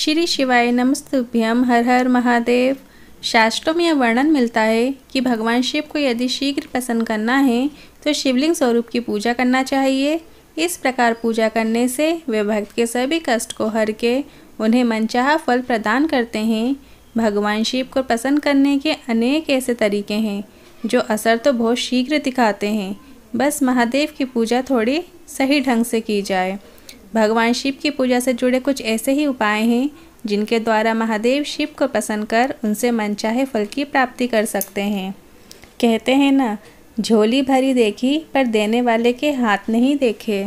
श्री शिवाय नमस्तुभ्यम हर हर महादेव शास्त्रों में यह वर्णन मिलता है कि भगवान शिव को यदि शीघ्र प्रसन्न करना है तो शिवलिंग स्वरूप की पूजा करना चाहिए इस प्रकार पूजा करने से वे भक्त के सभी कष्ट को हर के उन्हें मनचाहा फल प्रदान करते हैं भगवान शिव को पसंद करने के अनेक ऐसे तरीके हैं जो असर तो बहुत शीघ्र दिखाते हैं बस महादेव की पूजा थोड़ी सही ढंग से की जाए भगवान शिव की पूजा से जुड़े कुछ ऐसे ही उपाय हैं जिनके द्वारा महादेव शिव को पसंद कर उनसे मनचाहे फल की प्राप्ति कर सकते हैं कहते हैं ना झोली भरी देखी पर देने वाले के हाथ नहीं देखे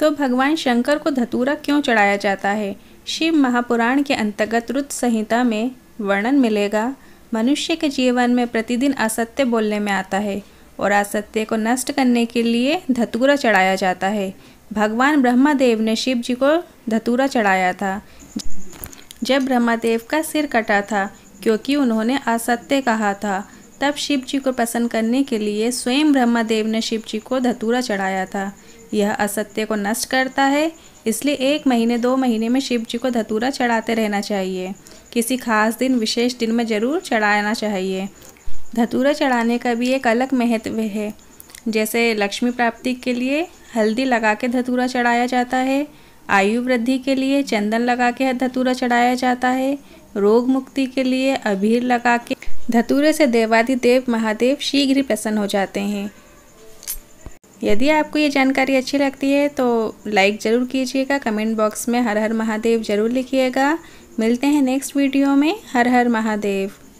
तो भगवान शंकर को धतूरा क्यों चढ़ाया जाता है शिव महापुराण के अंतर्गत रुद्र संहिता में वर्णन मिलेगा मनुष्य के जीवन में प्रतिदिन असत्य बोलने में आता है और असत्य को नष्ट करने के लिए धतूरा चढ़ाया जाता है भगवान ब्रह्मादेव ने शिव जी को धतूरा चढ़ाया था जब ब्रह्मादेव का सिर कटा था क्योंकि उन्होंने असत्य कहा था तब शिव जी को प्रसन्न करने के लिए स्वयं ब्रह्मादेव ने शिव जी को धतूरा चढ़ाया था यह असत्य को नष्ट करता है इसलिए एक महीने दो महीने में शिव जी को धतूरा चढ़ाते रहना चाहिए किसी खास दिन विशेष दिन में ज़रूर चढ़ाना चाहिए धतूरा चढ़ाने का भी एक अलग महत्व है जैसे लक्ष्मी प्राप्ति के लिए हल्दी लगा के धतूरा चढ़ाया जाता है आयु वृद्धि के लिए चंदन लगा के धतूरा चढ़ाया जाता है रोग मुक्ति के लिए अभीर लगा के धतूरे से देवादिदेव महादेव शीघ्र ही प्रसन्न हो जाते हैं यदि आपको ये जानकारी अच्छी लगती है तो लाइक ज़रूर कीजिएगा कमेंट बॉक्स में हर हर महादेव ज़रूर लिखिएगा मिलते हैं नेक्स्ट वीडियो में हर हर महादेव